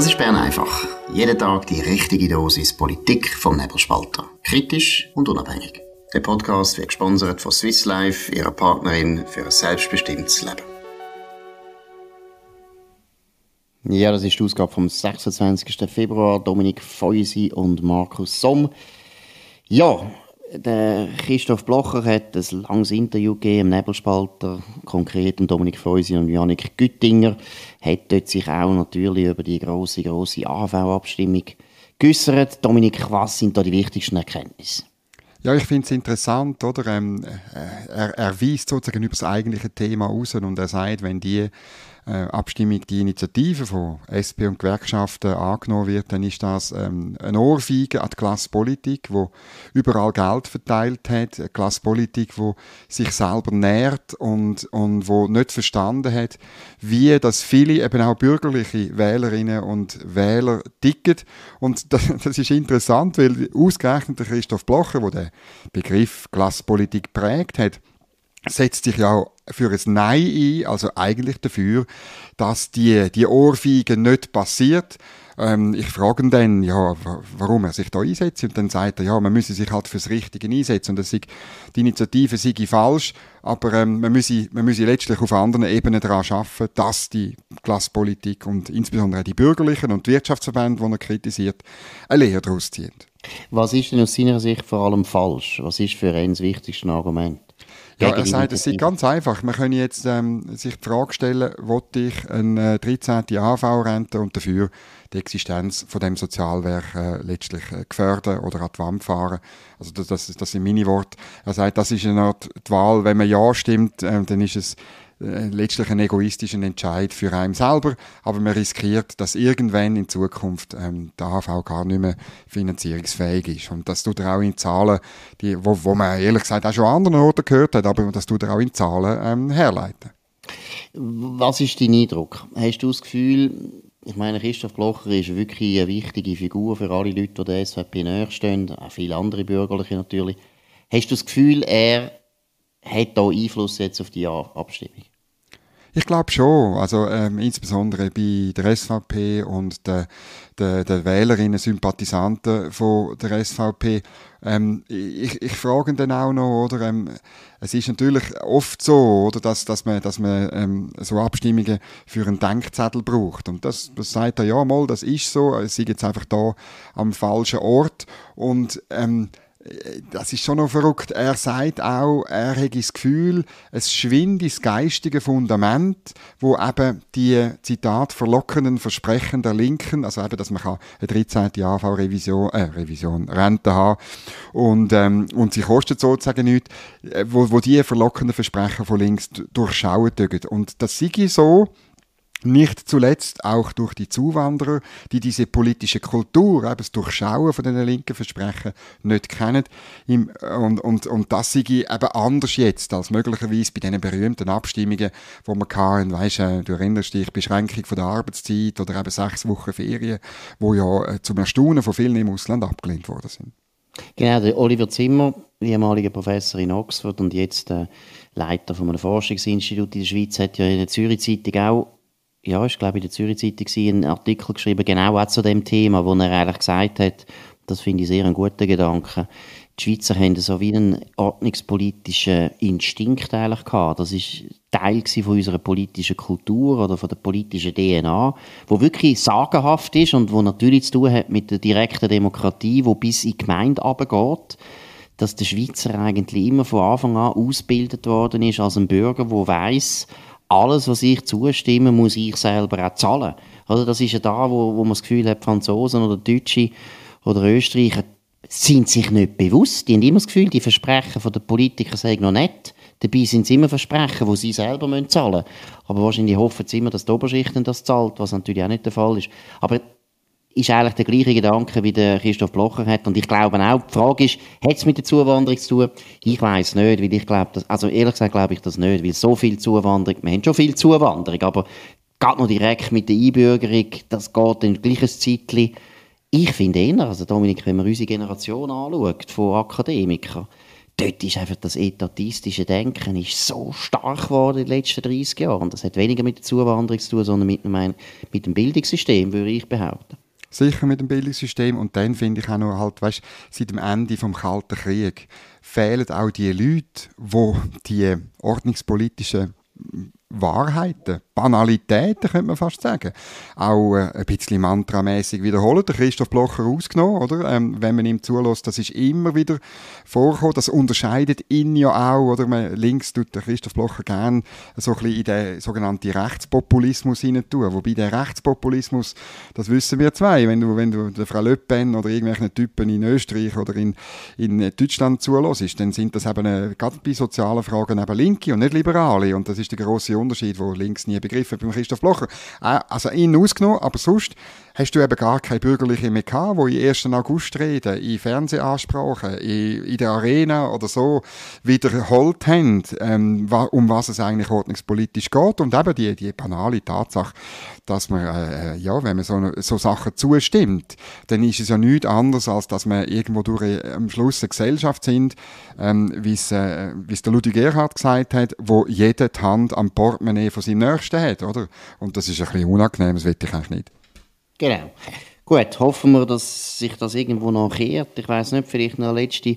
Das ist Bern einfach. Jeden Tag die richtige Dosis Politik vom Nebelspalter. Kritisch und unabhängig. Der Podcast wird gesponsert von Swiss Life, ihrer Partnerin für ein selbstbestimmtes Leben. Ja, das ist die Ausgabe vom 26. Februar. Dominik Feusi und Markus Somm. Ja, der Christoph Blocher hat ein langes Interview gegeben im Nebelspalter, konkret und Dominik Freusi und Janik Güttinger, hat dort sich auch natürlich über die große große AV-Abstimmung geäussert. Dominik, was sind da die wichtigsten Erkenntnisse? Ja, ich finde es interessant, oder? Ähm, äh, er, er weist sozusagen über das eigentliche Thema raus und er sagt, wenn die äh, Abstimmung die Initiative von SP und Gewerkschaften angenommen wird, dann ist das ähm, ein Ohrfeige an die Klasspolitik, wo überall Geld verteilt hat, eine Klasspolitik, wo sich selber nährt und, und wo nicht verstanden hat, wie das viele eben auch bürgerliche Wählerinnen und Wähler ticken. Und das, das ist interessant, weil ausgerechnet der Christoph Blocher, wo der Begriff Klasspolitik prägt hat, setzt sich ja auch für ein Nein ein, also eigentlich dafür, dass die, die Ohrfeige nicht passiert. Ähm, ich frage ihn dann, ja, warum er sich da einsetzt. Und dann sagt er, ja, man müsse sich halt fürs Richtige einsetzen. Und das sei, die Initiative sei falsch, aber ähm, man, müsse, man müsse letztlich auf anderen Ebenen daran arbeiten, dass die Klasspolitik und insbesondere die Bürgerlichen und die Wirtschaftsverbände, die er kritisiert, eine Lehre daraus ziehen. Was ist denn aus seiner Sicht vor allem falsch? Was ist für ihn das wichtigste Argument? Ja, er sagt, es sei ganz einfach. Man könnte jetzt ähm, sich die Frage stellen, wollte ich eine 13. AV-Rente und dafür die Existenz von dem Sozialwerk äh, letztlich äh, gefährden oder an die Wand fahren. Also das, das, das sind meine Worte. Er sagt, das ist eine Art die Wahl. Wenn man Ja stimmt, äh, dann ist es äh, letztlich einen egoistischen Entscheid für einen selber, aber man riskiert, dass irgendwann in Zukunft ähm, der AHV gar nicht mehr finanzierungsfähig ist. Und das tut er auch in Zahlen, die, wo, wo man ehrlich gesagt auch schon an anderen Orten gehört hat, aber das tut er auch in Zahlen ähm, herleiten. Was ist dein Eindruck? Hast du das Gefühl, ich meine, Christoph Blocher ist wirklich eine wichtige Figur für alle Leute, die der SVP näher stehen, auch viele andere Bürgerliche natürlich. Hast du das Gefühl, er hat da Einfluss jetzt auf die Abstimmung? Ich glaube schon. Also ähm, insbesondere bei der SVP und der, der, der Wählerinnen, Sympathisanten von der SVP. Ähm, ich, ich frage dann auch noch, oder? Ähm, es ist natürlich oft so, oder, dass, dass man, dass man ähm, so Abstimmungen für einen Denkzettel braucht. Und das, das sagt er ja mal, das ist so. Es ist jetzt einfach da am falschen Ort. Und ähm, das ist schon noch verrückt. Er sagt auch, er hat das Gefühl, es schwindet das geistige Fundament, wo eben die, Zitat, verlockenden Versprechen der Linken, also eben, dass man eine 13. AV-Revision, äh, Revision, Rente haben und, ähm, und sie kostet sozusagen nichts, äh, wo, wo die verlockenden Versprechen von links durchschauen dürfen. Und das sei so, nicht zuletzt auch durch die Zuwanderer, die diese politische Kultur, eben das Durchschauen von den linken Versprechen, nicht kennen. Und, und, und das sei eben anders jetzt als möglicherweise bei diesen berühmten Abstimmungen, wo man hatten, weißt du, äh, du erinnerst dich, Beschränkung von der Arbeitszeit oder eben sechs Wochen Ferien, wo ja äh, zum Erstaunen von vielen im Ausland abgelehnt worden sind. Genau, der Oliver Zimmer, ehemaliger Professor in Oxford und jetzt äh, Leiter von einem Forschungsinstitut in der Schweiz, hat ja in der Zürich-Zeitung auch ja, ich glaube in der Zürich Zeitung ein Artikel geschrieben, genau auch zu dem Thema, wo er eigentlich gesagt hat, das finde ich sehr einen guten Gedanken. Die Schweizer haben so wie einen ordnungspolitischen Instinkt eigentlich gehabt. Das ist Teil von unserer politischen Kultur oder von der politischen DNA, wo wirklich sagenhaft ist und wo natürlich zu tun hat mit der direkten Demokratie, wo bis in die Gemeinde runtergeht, dass der Schweizer eigentlich immer von Anfang an ausgebildet worden ist als ein Bürger, der weiss, alles, was ich zustimme, muss ich selber auch zahlen. Also das ist ja da, wo, wo man das Gefühl hat, Franzosen oder Deutsche oder Österreicher sind sich nicht bewusst. Die haben immer das Gefühl, die Versprechen der Politiker seien noch nicht. Dabei sind es immer Versprechen, die sie selber zahlen müssen. Aber wahrscheinlich hoffen sie immer, dass die Oberschichten das zahlt, was natürlich auch nicht der Fall ist. Aber ist eigentlich der gleiche Gedanke, wie der Christoph Blocher hat. Und ich glaube auch, die Frage ist, hat es mit der Zuwanderung zu tun? Ich weiß nicht, weil ich glaube, dass, also ehrlich gesagt glaube ich das nicht, weil so viel Zuwanderung, wir haben schon viel Zuwanderung, aber geht noch direkt mit der Einbürgerung, das geht in gleiches Zeitchen. Ich finde eher, also Dominik, wenn man unsere Generation anschaut, von Akademikern, dort ist einfach das etatistische Denken ist so stark geworden in den letzten 30 Jahren. Das hat weniger mit der Zuwanderung zu tun, sondern mit, mein, mit dem Bildungssystem, würde ich behaupten sicher mit dem Bildungssystem. Und dann finde ich auch noch halt, weißt, seit dem Ende vom Kalten Krieg fehlen auch die Leute, wo die ordnungspolitischen Wahrheiten Banalitäten, könnte man fast sagen. Auch äh, ein bisschen mantramäßig wiederholen. Der Christoph Blocher ausgenommen, oder? Ähm, wenn man ihm zulässt, das ist immer wieder vorgekommen. Das unterscheidet ihn ja auch, oder? Man, links tut der Christoph Blocher gerne so ein bisschen in den sogenannten Rechtspopulismus hinein Wobei der Rechtspopulismus, das wissen wir zwei, wenn du, wenn du der Frau Le Pen oder irgendwelchen Typen in Österreich oder in, in Deutschland zulässt, dann sind das eben, äh, gerade bei sozialen Fragen, eben Linke und nicht Liberale. Und das ist der große Unterschied, wo links nie Begriffen beim Christoph Blocher. Äh, also ihn ausgenommen, aber sonst hast du eben gar keine Bürgerlichen mehr gehabt, die im 1. August reden, in Fernsehansprachen, in, in der Arena oder so wiederholt haben, ähm, um was es eigentlich ordnungspolitisch geht. Und eben die, die banale Tatsache, dass man, äh, äh ja, wenn man so, so Sachen zustimmt, dann ist es ja nichts anderes, als dass man irgendwo durch äh, am Schluss eine Gesellschaft sind, ähm, wie äh, es der Ludwig Erhard gesagt hat, wo jeder die Hand am Portemonnaie von seinem Nächsten hat, oder? Und das ist ein bisschen unangenehm, das will ich eigentlich nicht. Genau. Gut, hoffen wir, dass sich das irgendwo noch kehrt. Ich weiß nicht, vielleicht noch eine letzte.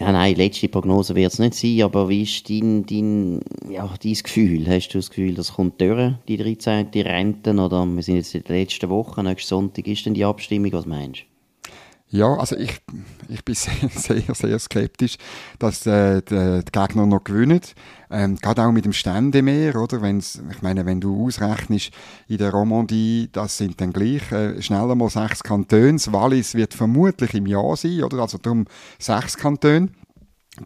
Ja, nein, letzte Prognose wird es nicht sein, aber wie ist dein, dein, ja, dein Gefühl? Hast du das Gefühl, das kommt durch, die 13. Die Renten? Oder wir sind jetzt in der letzten Woche, nächsten Sonntag ist denn die Abstimmung, was meinst du? Ja, also ich, ich bin sehr, sehr, skeptisch, dass äh, die, die, Gegner noch gewinnen. Ähm, gerade auch mit dem Ständemeer, oder? Wenn's, ich meine, wenn du ausrechnest in der Romandie, das sind dann gleich äh, schneller mal sechs Kantone. Wallis wird vermutlich im Jahr sein, oder? Also darum sechs Kantone.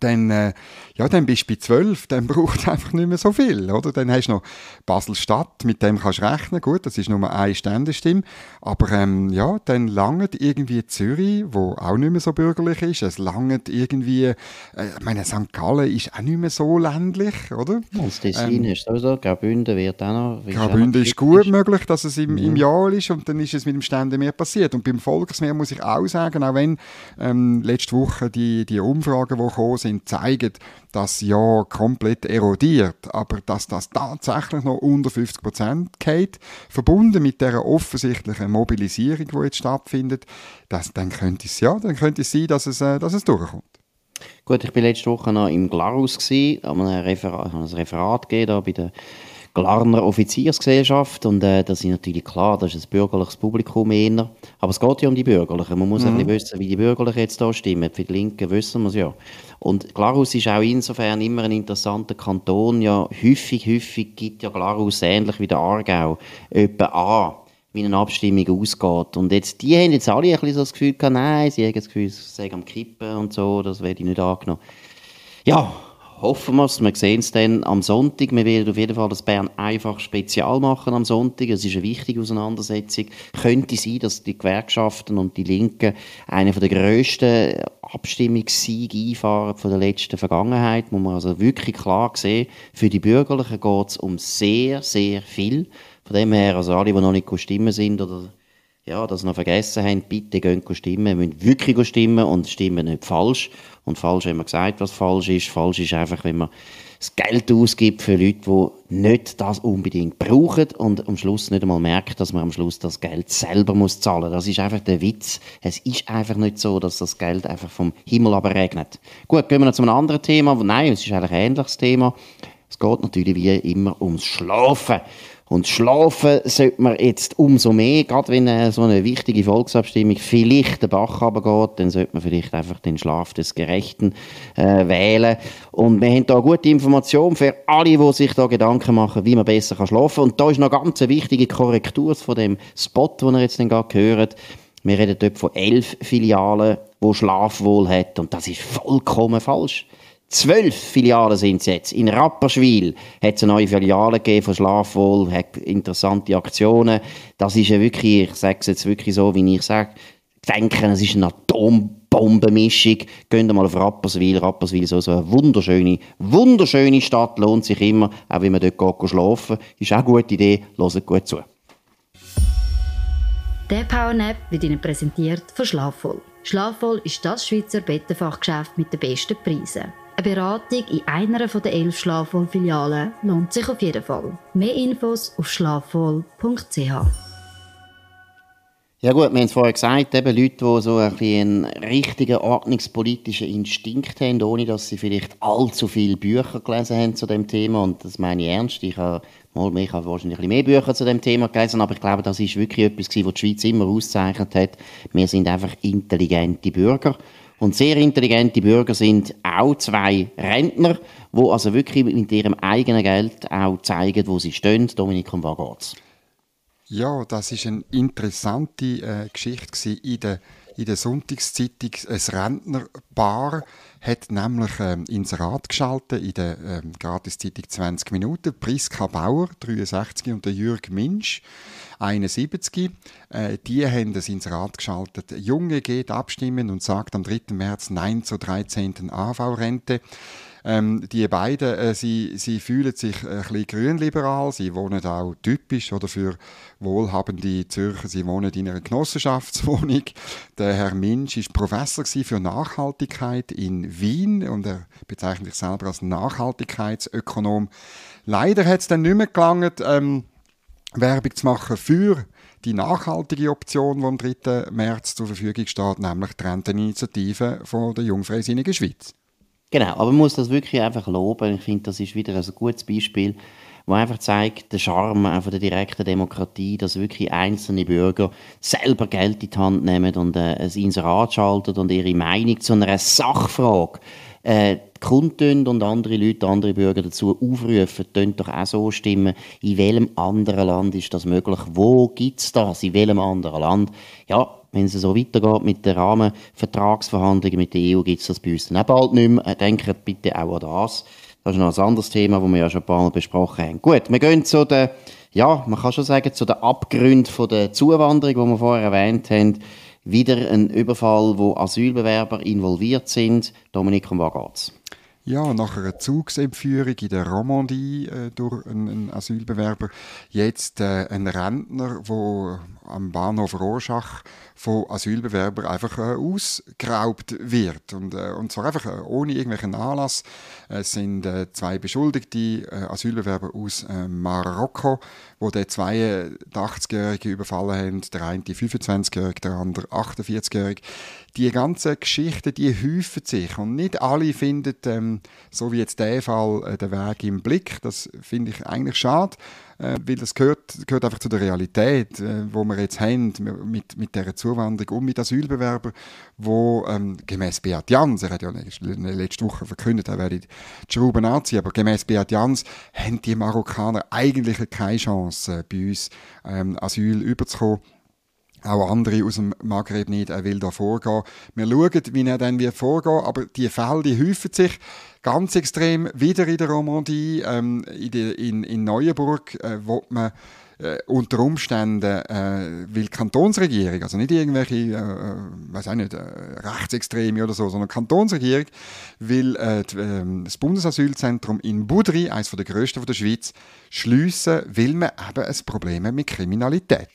Dann äh, ja, dann bist du bei 12, dann braucht es einfach nicht mehr so viel, oder? Dann hast du noch Basel-Stadt, mit dem kannst du rechnen, gut, das ist nur eine Ständestimme, aber ähm, ja, dann langt irgendwie Zürich, wo auch nicht mehr so bürgerlich ist, es langt irgendwie, äh, ich meine, St. Gallen ist auch nicht mehr so ländlich, oder? Und Tessin ähm, ist sowieso, Graubünden wird auch noch... Graubünden ist gut ist. möglich, dass es im, im Jahr ist und dann ist es mit dem Ständemeer passiert und beim Volksmeer muss ich auch sagen, auch wenn ähm, letzte Woche die, die Umfragen, die gekommen sind, zeigen, das Jahr komplett erodiert, aber dass das tatsächlich noch unter 50 Prozent geht, verbunden mit der offensichtlichen Mobilisierung, die jetzt stattfindet, das, dann könnte es ja, dann könnte es sein, dass es, äh, dass es durchkommt. Gut, ich war letzte Woche noch im Glarus, gewesen, habe ein Referat, ein Referat gegeben, da bei der Glarner Offiziersgesellschaft und äh, das ist natürlich klar, das ist ein bürgerliches Publikum eher. Aber es geht ja um die Bürgerlichen. Man muss mhm. ein bisschen wissen, wie die Bürgerlichen jetzt da stimmen. Für die Linken wissen wir es ja. Und Glarus ist auch insofern immer ein interessanter Kanton. Ja, häufig, häufig gibt ja Glarus ähnlich wie der Aargau etwa an wie eine Abstimmung ausgeht. Und jetzt, die haben jetzt alle ein bisschen so das Gefühl gehabt, nein, sie haben das Gefühl, sie sagen am Kippen und so, das werde ich nicht angenommen. Ja, hoffen wir es. Wir sehen es dann am Sonntag. Wir werden auf jeden Fall das Bern einfach spezial machen am Sonntag. Es ist eine wichtige Auseinandersetzung. Könnte sein, dass die Gewerkschaften und die Linken eine der grössten Abstimmungssiege einfahren von der letzten Vergangenheit. Muss man also wirklich klar sehen, für die Bürgerlichen geht es um sehr, sehr viel. Von dem her, also alle, die noch nicht stimmen sind oder ja, das noch vergessen haben, bitte gehen stimmen. Wir müssen wirklich stimmen und stimmen nicht falsch. Und falsch haben wir gesagt, was falsch ist. Falsch ist einfach, wenn man das Geld ausgibt für Leute, die nicht das unbedingt brauchen und am Schluss nicht einmal merkt, dass man am Schluss das Geld selber muss zahlen. Das ist einfach der Witz. Es ist einfach nicht so, dass das Geld einfach vom Himmel aber regnet. Gut, gehen wir noch zu einem anderen Thema. Nein, es ist eigentlich ein ähnliches Thema. Es geht natürlich wie immer ums Schlafen. Und schlafen sollte man jetzt umso mehr, gerade wenn äh, so eine wichtige Volksabstimmung vielleicht den Bach runtergeht, dann sollte man vielleicht einfach den Schlaf des Gerechten äh, wählen. Und wir haben da gute Informationen für alle, die sich da Gedanken machen, wie man besser kann schlafen kann. Und da ist noch ganz eine wichtige Korrektur von dem Spot, den ihr jetzt gerade gehört. Wir reden dort von elf Filialen, wo Schlafwohl hat. Und das ist vollkommen falsch. Zwölf Filialen sind es jetzt. In Rapperswil hat es eine neue Filiale gegeben von Schlafwohl, hat interessante Aktionen. Das ist ja wirklich, ich sage es jetzt wirklich so, wie ich sage, denken, es ist eine Atombombenmischung. Geht mal auf Rapperswil. Rapperswil ist so also eine wunderschöne, wunderschöne Stadt, lohnt sich immer, auch wenn man dort geht, schlafen Ist auch eine gute Idee, hört gut zu. Der Powernap wird Ihnen präsentiert von Schlafwohl. Schlafwohl ist das Schweizer Bettenfachgeschäft mit den besten Preisen. Eine Beratung in einer der elf Schlafwohl-Filialen lohnt sich auf jeden Fall. Mehr Infos auf schlafwohl.ch. Ja gut, wir haben es vorher gesagt, eben Leute, die so ein einen richtigen ordnungspolitischen Instinkt haben, ohne dass sie vielleicht allzu viele Bücher gelesen haben zu dem Thema. Und das meine ich ernst. Ich habe, ich habe wahrscheinlich mehr Bücher zu dem Thema gelesen, aber ich glaube, das ist wirklich etwas, was die Schweiz immer ausgezeichnet hat. Wir sind einfach intelligente Bürger und sehr intelligente Bürger sind auch zwei Rentner, wo also wirklich mit ihrem eigenen Geld auch zeigen, wo sie stehen. Dominik, um was geht's? Ja, das ist eine interessante äh, Geschichte in der in der Sonntagszeitung ein Rentnerpaar hat nämlich ähm, ins Rat geschaltet in der ähm, Gratiszeitung 20 Minuten Priska Bauer 63 und der Jürg Minsch 71. Äh, die haben es ins Rat geschaltet. Junge geht abstimmen und sagt am 3. März Nein zur 13. AV-Rente. Ähm, die beiden, äh, sie, sie fühlen sich ein bisschen grünliberal, sie wohnen auch typisch oder für wohlhabende Zürcher, sie wohnen in einer Genossenschaftswohnung. Der Herr Minsch ist Professor für Nachhaltigkeit in Wien und er bezeichnet sich selber als Nachhaltigkeitsökonom. Leider hat es dann nicht mehr gelangt, ähm, Werbung zu machen für die nachhaltige Option, die am 3. März zur Verfügung steht, nämlich die Renteninitiative von der Jungfreisinnigen Schweiz. Genau, aber man muss das wirklich einfach loben. Ich finde, das ist wieder ein gutes Beispiel, das einfach zeigt, den Charme von der direkten Demokratie, dass wirklich einzelne Bürger selber Geld in die Hand nehmen und äh, ein Inserat schalten und ihre Meinung zu einer Sachfrage äh, kundtun und andere Leute, andere Bürger dazu aufrufen, tönt doch auch so stimmen, in welchem anderen Land ist das möglich? Wo gibt es das? In welchem anderen Land? Ja, wenn es so weitergeht mit den Rahmenvertragsverhandlungen mit der EU, gibt es das bei uns dann auch bald nicht mehr. Äh, denkt bitte auch an das. Das ist noch ein anderes Thema, das wir ja schon ein paar Mal besprochen haben. Gut, wir gehen zu den, ja, man kann schon sagen, zu den Abgründen von der Zuwanderung, die wir vorher erwähnt haben. Wieder ein Überfall, wo Asylbewerber involviert sind. Dominik, um was geht's? Ja, nach einer Zugsentführung in der Romandie äh, durch einen, einen, Asylbewerber, jetzt äh, ein Rentner, der am Bahnhof Rorschach von Asylbewerbern einfach äh, ausgeraubt wird. Und, äh, und zwar einfach äh, ohne irgendwelchen Anlass. Es sind äh, zwei beschuldigte äh, Asylbewerber aus äh, Marokko, wo der 82-Jährige überfallen haben, der eine 25-Jährige, der andere 48-Jährige. Die ganze Geschichte, die häufen sich und nicht alle finden ähm, so wie jetzt der Fall, äh, den Weg im Blick. Das finde ich eigentlich schade, äh, weil das gehört, gehört einfach zu der Realität, äh, wo wir jetzt haben mit, mit dieser Zuwanderung und mit Asylbewerbern, wo ähm, gemäß Beat Jans, er hat ja letzte Woche verkündet, er werde die Schrauben anziehen, aber gemäß Beat Jans haben die Marokkaner eigentlich keine Chance, äh, bei uns ähm, Asyl überzukommen auch andere aus dem Maghreb nicht, er will da vorgehen. Wir schauen, wie er dann vorgehen wird aber die Fälle die häufen sich. Ganz extrem wieder in der Romandie, ähm, in, die, in, in Neuenburg, äh, wo man äh, unter Umständen, äh, weil die Kantonsregierung, also nicht irgendwelche, äh, äh, weiß auch nicht, äh, Rechtsextreme oder so, sondern die Kantonsregierung, will äh, die, ähm, das Bundesasylzentrum in Budri, eines der grössten der Schweiz, schliessen, weil man eben ein Problem hat mit Kriminalität.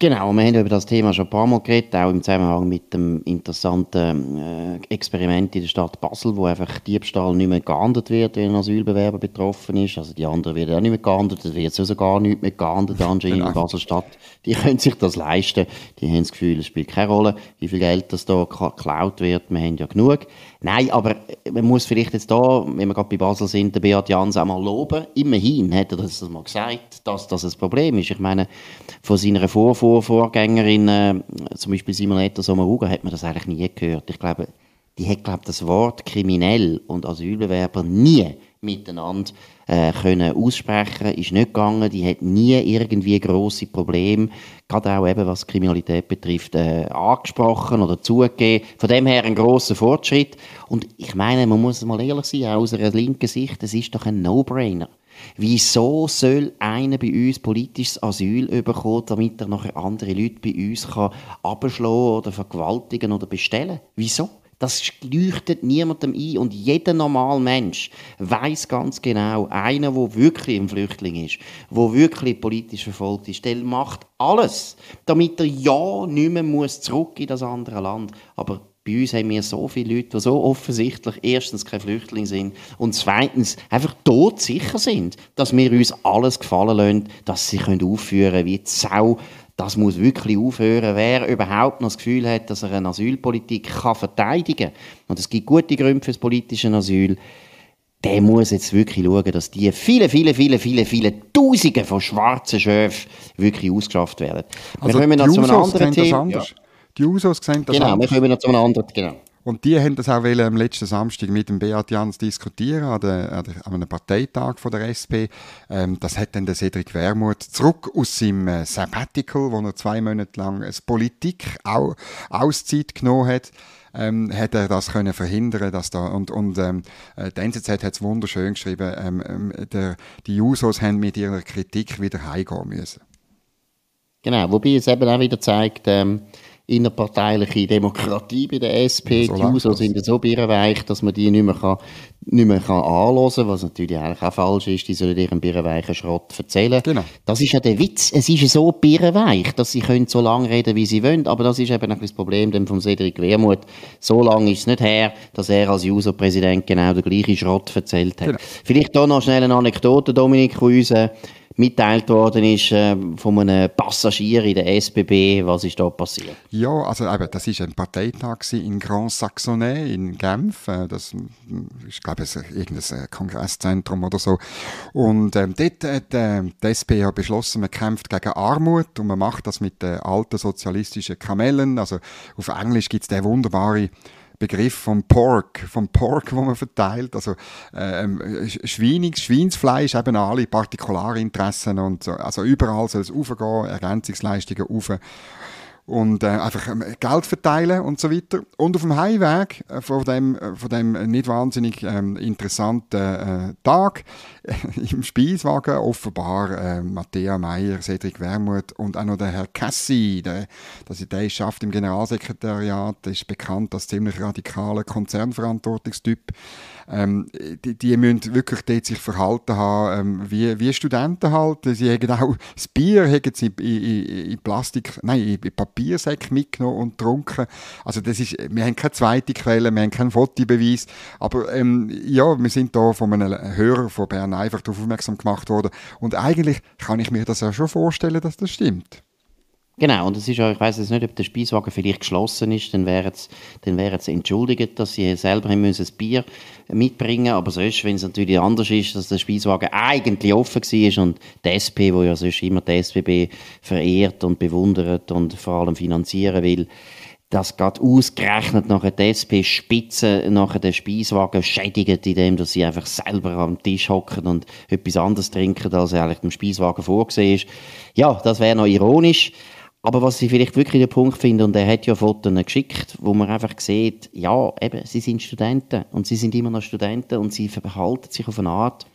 Genau, wir haben über das Thema schon ein paar Mal geredet, auch im Zusammenhang mit dem interessanten äh, Experiment in der Stadt Basel, wo einfach Diebstahl nicht mehr geahndet wird, wenn ein Asylbewerber betroffen ist. Also die anderen werden auch nicht mehr geahndet, es wird sowieso gar nicht mehr geahndet anscheinend genau. in Basel-Stadt. Die können sich das leisten, die haben das Gefühl, es spielt keine Rolle, wie viel Geld das da geklaut wird, wir haben ja genug. Nein, aber äh, man muss vielleicht jetzt da, wenn wir gerade bei Basel sind, den Beat Jans auch mal loben. Immerhin hat er das mal gesagt, dass das ein Problem ist. Ich meine, von seiner Vorfreude vor Vorgängerinnen, zum Beispiel Simonetta Sommaruga, hat man das eigentlich nie gehört. Ich glaube, die hat glaube das Wort kriminell und Asylbewerber nie miteinander äh, können aussprechen, ist nicht gegangen, die hat nie irgendwie große Probleme, gerade auch eben was Kriminalität betrifft, äh, angesprochen oder zugegeben. Von dem her ein großer Fortschritt und ich meine, man muss mal ehrlich sein, auch aus einer linken Sicht, es ist doch ein No-Brainer. Wieso soll einer bei uns politisches Asyl bekommen, damit er nachher andere Leute bei uns abschlagen oder vergewaltigen oder bestellen? Wieso? Das leuchtet niemandem ein und jeder normale Mensch weiß ganz genau, einer, der wirklich ein Flüchtling ist, der wirklich politisch verfolgt ist, der macht alles, damit er ja nicht mehr zurück in das andere Land. Aber bei uns haben wir so viele Leute, die so offensichtlich erstens keine Flüchtlinge sind und zweitens einfach todsicher sind, dass wir uns alles gefallen lassen, dass sie können aufführen wie die Sau. Das muss wirklich aufhören, wer überhaupt noch das Gefühl hat, dass er eine Asylpolitik kann verteidigen kann. Und es gibt gute Gründe für das politische Asyl der muss jetzt wirklich schauen, dass die viele, viele, viele, viele, viele Tausende von schwarzen Schöfen wirklich ausgeschafft werden. Also wir kommen noch zu einem anderen Thema. Die Usos sehen das Genau, wir kommen noch zu einem anderen, genau. Und die haben das auch am letzten Samstag mit dem Beat Jans diskutieren, an, der, an, einem Parteitag von der SP. Ähm, das hat dann der Cedric Wermuth zurück aus seinem äh, Sabbatical, wo er zwei Monate lang als Politik auch Auszeit genommen hat, ähm, hat er das können verhindern, dass da und und ähm, äh, die NZZ hat es wunderschön geschrieben, ähm, ähm der, die Jusos haben mit ihrer Kritik wieder heimgehen müssen. Genau, wobei es eben auch wieder zeigt. Ähm innerparteiliche Demokratie bei der SP. So die Jusos sind so birrenweich, dass man die nicht mehr, kann, nicht mehr kann anhören kann, was natürlich eigentlich auch falsch ist. Die sollen ihren birrenweichen Schrott erzählen. Genau. Das ist ja der Witz. Es ist so birrenweich, dass sie können so lange reden, wie sie wollen. Aber das ist eben ein das Problem von Cedric Wermuth. So lange ist es nicht her, dass er als Juso-Präsident genau den gleichen Schrott erzählt hat. Genau. Vielleicht da noch schnell eine Anekdote, Dominik, von uns äh, mitteilt worden ist äh, von einem Passagier in der SBB. Was ist da passiert? Ja, also eben, das war ein Parteitag in Grand Saxonnet in Genf. Äh, das hm, ist, glaube ich, irgendein äh, Kongresszentrum oder so. Und ähm, dort hat äh, die SP ja beschlossen, man kämpft gegen Armut und man macht das mit den äh, alten sozialistischen Kamellen. Also auf Englisch gibt es den wunderbaren Begriff vom Pork, vom Pork, wo man verteilt, also ähm, Schweinig, Schweinsfleisch, eben alle Partikularinteressen und so. also überall soll es aufgehen, Ergänzungsleistungen auf und äh, einfach ähm, Geld verteilen und so weiter. Und auf dem Heimweg äh, von dem, äh, von dem nicht wahnsinnig ähm, interessanten äh, Tag äh, im Speiswagen offenbar äh, Matthäa Meier, Cedric Wermuth und auch noch der Herr Cassi, der, dass der schafft im Generalsekretariat, der ist bekannt als ziemlich radikaler Konzernverantwortungstyp. Ähm, die, die müssen wirklich dort sich verhalten haben, ähm, wie, wie Studenten halt. Sie haben auch das Bier haben sie in, in, in Plastik, nein, in Papier Biersäck mitgenommen und getrunken. Also das ist, wir haben keine zweite Quelle, wir haben keinen Fotobeweis, aber ähm, ja, wir sind da von einem Hörer von Bern einfach darauf aufmerksam gemacht worden und eigentlich kann ich mir das ja schon vorstellen, dass das stimmt. Genau, und es ist auch, ich weiß jetzt nicht, ob der Speiswagen vielleicht geschlossen ist, dann wäre es, dann entschuldigt, dass sie selber ein Bier mitbringen müssen. aber sonst, wenn es natürlich anders ist, dass der Speiswagen eigentlich offen war und die SP, wo ja sonst immer die SBB verehrt und bewundert und vor allem finanzieren will, das geht ausgerechnet nachher die SP-Spitze nachher den Speiswagen schädigt, indem sie einfach selber am Tisch hocken und etwas anderes trinken, als eigentlich dem Speiswagen vorgesehen ist. Ja, das wäre noch ironisch. Aber was ich vielleicht wirklich den Punkt finde, und er hat ja Fotos geschickt, wo man einfach sieht, ja, eben, sie sind Studenten und sie sind immer noch Studenten und sie verhalten sich auf eine Art,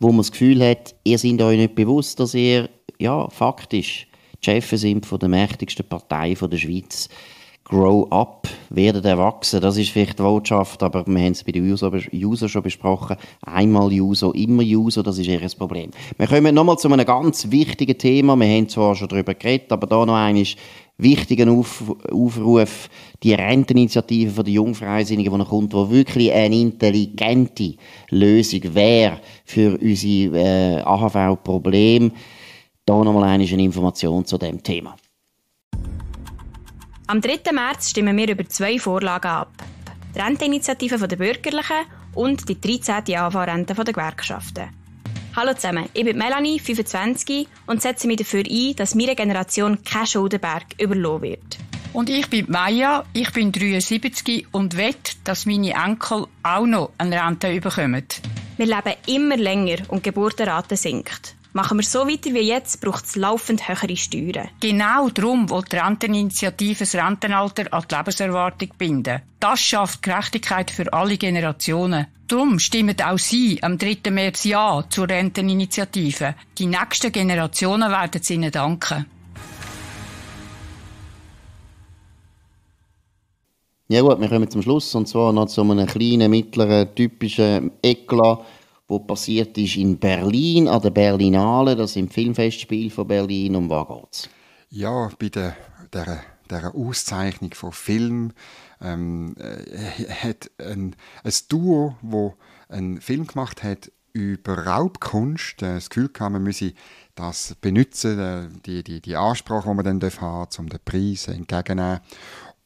wo man das Gefühl hat, ihr seid euch nicht bewusst, dass ihr, ja, faktisch die Chefs sind von der mächtigsten Partei von der Schweiz Grow up, werden erwachsen, das ist vielleicht die Botschaft, aber wir haben es bei den User, User schon besprochen. Einmal User, immer User, das ist eher ein Problem. Wir kommen nochmal zu einem ganz wichtigen Thema. Wir haben zwar schon darüber geredet, aber da noch eines wichtigen Auf Aufruf, die Renteninitiative der Jungfreisinnigen, die noch kommt, die wirklich eine intelligente Lösung wäre für unsere äh, AHV-Probleme. Da nochmal eine Information zu dem Thema. Am 3. März stimmen wir über zwei Vorlagen ab. Die Renteninitiative der Bürgerlichen und die 13. AV-Rente der Gewerkschaften. Hallo zusammen, ich bin Melanie, 25 und setze mich dafür ein, dass meine Generation kein Schuldenberg überlassen wird. Und ich bin Maya, ich bin 73 und wette, dass meine Enkel auch noch eine Rente bekommen. Wir leben immer länger und die Geburtenrate sinkt. Machen wir so weiter wie jetzt, braucht es laufend höhere Steuern. Genau darum will die Renteninitiative das Rentenalter an die Lebenserwartung binden. Das schafft Gerechtigkeit für alle Generationen. Darum stimmen auch Sie am 3. März Ja zur Renteninitiative. Die nächsten Generationen werden es Ihnen danken. Ja gut, wir kommen zum Schluss und zwar noch zu einem kleinen, mittleren, typischen Eklat wo passiert ist in Berlin an der Berlinale, das ist im Filmfestspiel von Berlin. Um was geht's? Ja, bei der, der, der Auszeichnung von Film ähm, äh, hat ein, ein Duo, wo einen Film gemacht hat über Raubkunst. Äh, das Gefühl kam, man müsse das benutzen, äh, die, die, die Ansprache, die man dann haben darf, um den Preis entgegenzunehmen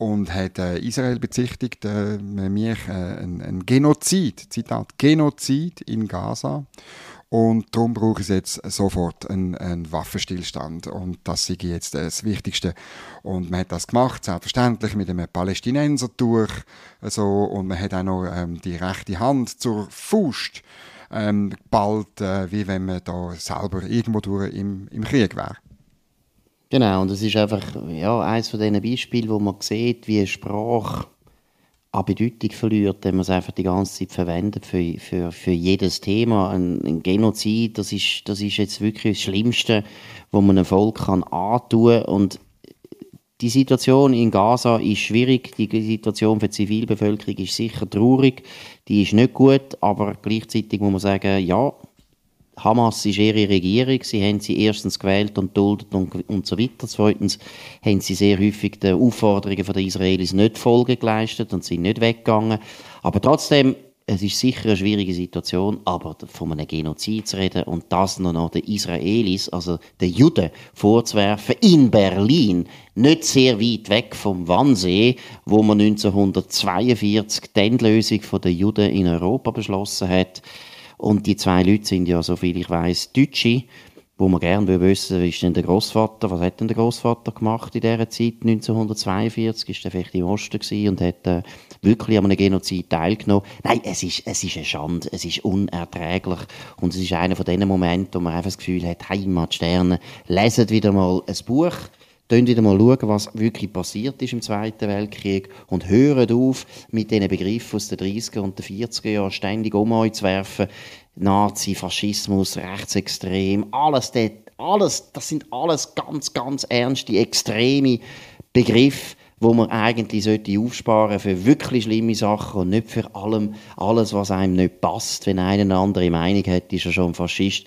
und hat äh, Israel bezichtigt, äh, mich äh, ein, ein, Genozid, Zitat, Genozid in Gaza. Und darum brauche ich jetzt sofort einen, einen Waffenstillstand. Und das sei jetzt das Wichtigste. Und man hat das gemacht, selbstverständlich, mit einem Palästinenser durch. Also, und man hat auch noch ähm, die rechte Hand zur Faust ähm, bald, äh, wie wenn man da selber irgendwo durch im, im Krieg wäre. Genau, und es ist einfach ja, eines von diesen Beispielen, wo man sieht, wie Sprache an Bedeutung verliert, wenn man es einfach die ganze Zeit verwendet für, für, für jedes Thema. Ein, ein, Genozid, das ist, das ist jetzt wirklich das Schlimmste, was man einem Volk kann antun Und die Situation in Gaza ist schwierig, die Situation für die Zivilbevölkerung ist sicher traurig, die ist nicht gut, aber gleichzeitig muss man sagen, ja, Hamas ist ihre Regierung, sie haben sie erstens gewählt und duldet und, und so weiter. Zweitens haben sie sehr häufig den Aufforderungen der Israelis nicht Folge geleistet und sind nicht weggegangen. Aber trotzdem, es ist sicher eine schwierige Situation, aber von einem Genozid zu reden und das nur noch den Israelis, also den Juden, vorzuwerfen, in Berlin, nicht sehr weit weg vom Wannsee, wo man 1942 die Endlösung der Juden in Europa beschlossen hat, und die zwei Leute sind ja, soviel ich weiß, Deutsche, wo man gerne wissen will, ist denn der Großvater, was hat denn der Großvater gemacht in dieser Zeit, 1942, ist er vielleicht im Osten gewesen und hat äh, wirklich an einem Genozid teilgenommen. Nein, es ist, es ist eine Schande, es ist unerträglich und es ist einer von diesen Momenten, wo man einfach das Gefühl hat, Heimatsterne, leset wieder mal ein Buch, schauen wieder mal was wirklich passiert ist im Zweiten Weltkrieg und hören auf, mit diesen Begriffen aus den 30er und den 40er Jahren ständig um euch zu werfen. Nazi, Faschismus, Rechtsextrem, alles, dort, alles, das sind alles ganz, ganz ernste, extreme Begriffe, wo man eigentlich sollte aufsparen für wirklich schlimme Sachen und nicht für allem, alles, was einem nicht passt. Wenn einer eine andere Meinung hat, ist er schon ein Faschist.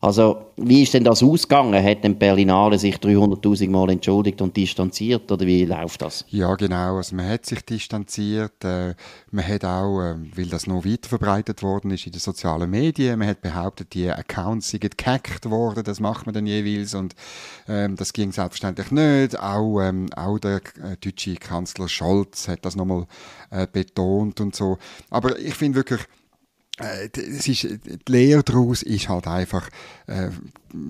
Also, wie ist denn das ausgegangen? Hat denn Berlinale sich 300.000 Mal entschuldigt und distanziert oder wie läuft das? Ja, genau. Also, man hat sich distanziert. Äh, man hat auch, äh, weil das noch weiter verbreitet worden ist in den sozialen Medien, man hat behauptet, die Accounts seien gehackt worden. Das macht man dann jeweils und äh, das ging selbstverständlich nicht. Auch, ähm, auch der äh, deutsche Kanzler Scholz hat das nochmal äh, betont und so. Aber ich finde wirklich, äh, es ist, die Lehre daraus ist halt einfach, äh,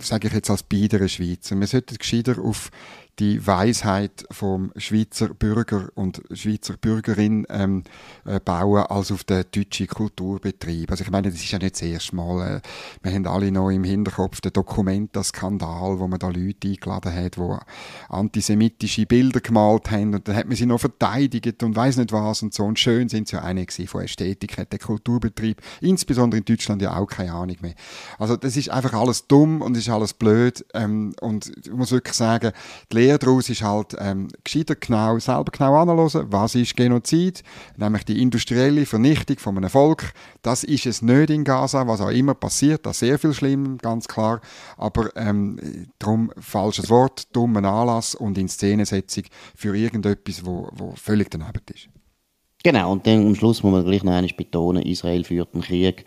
sage ich jetzt als Beider Schweizer, man sollte gescheiter auf die Weisheit vom Schweizer Bürger und Schweizer Bürgerin ähm, äh, bauen als auf den deutschen Kulturbetrieb. Also ich meine, das ist ja nicht das erste Mal. Äh, wir haben alle noch im Hinterkopf den Dokumenta-Skandal, wo man da Leute eingeladen hat, wo antisemitische Bilder gemalt haben und dann hat man sie noch verteidigt und weiß nicht was und so. Und schön sind sie ja gewesen, von Ästhetik hat der Kulturbetrieb, insbesondere in Deutschland ja auch keine Ahnung mehr. Also das ist einfach alles dumm und ist alles blöd ähm, und ich muss wirklich sagen, die Lehr daraus ist halt, ähm, gescheiter genau, selber genau anzuhören, was ist Genozid, nämlich die industrielle Vernichtung von einem Volk. Das ist es nicht in Gaza, was auch immer passiert, das ist sehr viel schlimm, ganz klar, aber ähm, darum falsches Wort, dummen Anlass und in Szenensetzung für irgendetwas, wo, wo völlig daneben ist. Genau, und dann am Schluss muss man gleich noch eines betonen, Israel führt einen Krieg,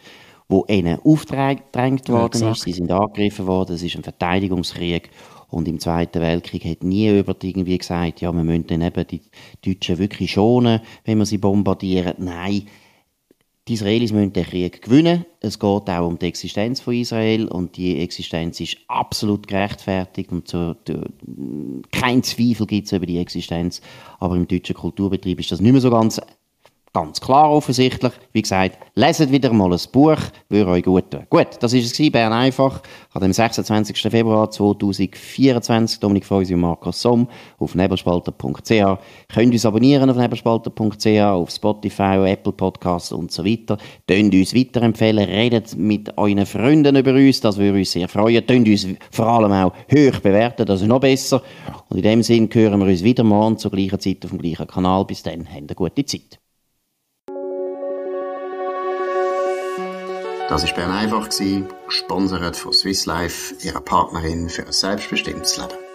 wo ihnen aufgedrängt worden ja, ist, sie sind angegriffen worden, es ist ein Verteidigungskrieg und im Zweiten Weltkrieg hat nie jemand irgendwie gesagt, ja, wir müssen dann eben die Deutschen wirklich schonen, wenn wir sie bombardieren. Nein, die Israelis müssen den Krieg gewinnen. Es geht auch um die Existenz von Israel und die Existenz ist absolut gerechtfertigt und zu, zu, äh, kein Zweifel gibt es über die Existenz. Aber im deutschen Kulturbetrieb ist das nicht mehr so ganz Ganz klar offensichtlich. Wie gesagt, leset wieder mal ein Buch, würde euch gut tun. Gut, das war es, Bern einfach, an dem 26. Februar 2024. Dominik Freusi und Markus Somm auf nebelspalter.ch. Könnt uns abonnieren auf nebelspalter.ch, auf Spotify, Apple Podcasts und so weiter. Tönt uns weiterempfehlen, redet mit euren Freunden über uns, das würde uns sehr freuen. Tönt uns vor allem auch hoch bewerten, das ist noch besser. Und in dem Sinn hören wir uns wieder morgen zur gleichen Zeit auf dem gleichen Kanal. Bis dann, habt eine gute Zeit. Das war Bern einfach, gesponsert von Swiss Life, ihrer Partnerin für ein selbstbestimmtes Leben.